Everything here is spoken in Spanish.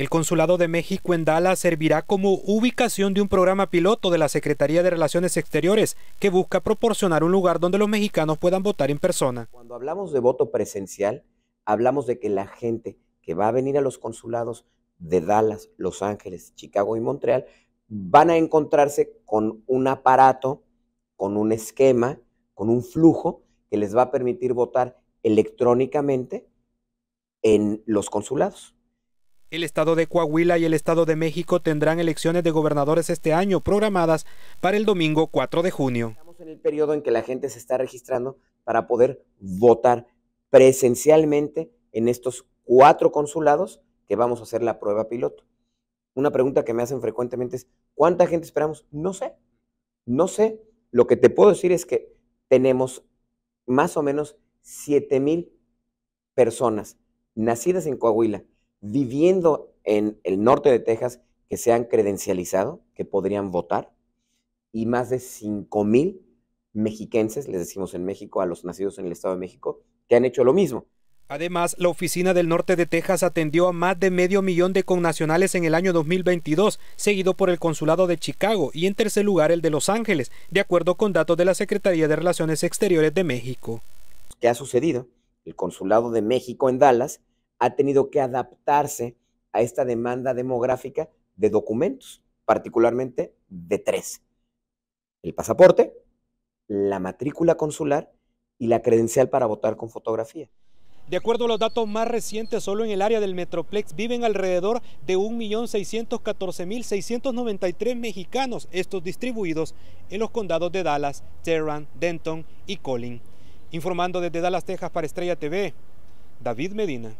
El Consulado de México en Dallas servirá como ubicación de un programa piloto de la Secretaría de Relaciones Exteriores que busca proporcionar un lugar donde los mexicanos puedan votar en persona. Cuando hablamos de voto presencial, hablamos de que la gente que va a venir a los consulados de Dallas, Los Ángeles, Chicago y Montreal van a encontrarse con un aparato, con un esquema, con un flujo que les va a permitir votar electrónicamente en los consulados. El estado de Coahuila y el estado de México tendrán elecciones de gobernadores este año programadas para el domingo 4 de junio. Estamos en el periodo en que la gente se está registrando para poder votar presencialmente en estos cuatro consulados que vamos a hacer la prueba piloto. Una pregunta que me hacen frecuentemente es, ¿cuánta gente esperamos? No sé, no sé. Lo que te puedo decir es que tenemos más o menos 7 mil personas nacidas en Coahuila viviendo en el norte de Texas que se han credencializado, que podrían votar, y más de 5 mil mexiquenses, les decimos en México, a los nacidos en el Estado de México, que han hecho lo mismo. Además, la Oficina del Norte de Texas atendió a más de medio millón de connacionales en el año 2022, seguido por el Consulado de Chicago y en tercer lugar el de Los Ángeles, de acuerdo con datos de la Secretaría de Relaciones Exteriores de México. ¿Qué ha sucedido? El Consulado de México en Dallas ha tenido que adaptarse a esta demanda demográfica de documentos, particularmente de tres. El pasaporte, la matrícula consular y la credencial para votar con fotografía. De acuerdo a los datos más recientes, solo en el área del Metroplex viven alrededor de 1.614.693 mexicanos, estos distribuidos en los condados de Dallas, Terran, Denton y Collin. Informando desde Dallas, Texas para Estrella TV, David Medina.